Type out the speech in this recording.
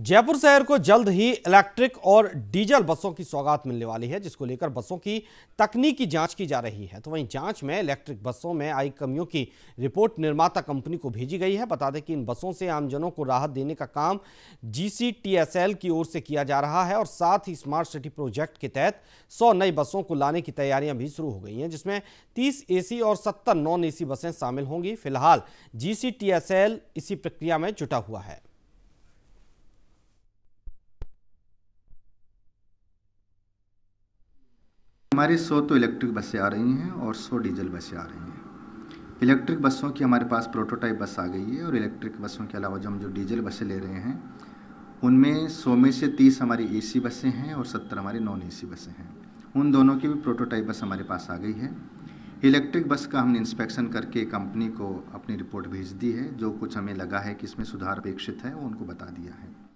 जयपुर शहर को जल्द ही इलेक्ट्रिक और डीजल बसों की सौगात मिलने वाली है जिसको लेकर बसों की तकनीकी जांच की जा रही है तो वहीं जांच में इलेक्ट्रिक बसों में आई कमियों की रिपोर्ट निर्माता कंपनी को भेजी गई है बता दें कि इन बसों से आमजनों को राहत देने का काम जीसीटीएसएल की ओर से किया जा रहा है और साथ ही स्मार्ट सिटी प्रोजेक्ट के तहत सौ नई बसों को लाने की तैयारियां भी शुरू हो गई हैं जिसमें तीस ए और सत्तर नॉन ए बसें शामिल होंगी फिलहाल जी इसी प्रक्रिया में जुटा हुआ है हमारी सौ तो इलेक्ट्रिक बसें आ रही हैं और सौ डीजल बसें आ रही हैं इलेक्ट्रिक बसों की हमारे पास प्रोटोटाइप बस आ गई है और इलेक्ट्रिक बसों के अलावा जो हम जो डीजल बसें ले रहे हैं उनमें सौ में से तीस हमारी एसी बसें हैं और सत्तर हमारी नॉन एसी बसें हैं उन दोनों की भी प्रोटोटाइप बस हमारे पास आ गई है इलेक्ट्रिक बस का हमने इंस्पेक्शन करके कंपनी को अपनी रिपोर्ट भेज दी है जो कुछ हमें लगा है कि इसमें सुधार अपेक्षित है वो उनको बता दिया है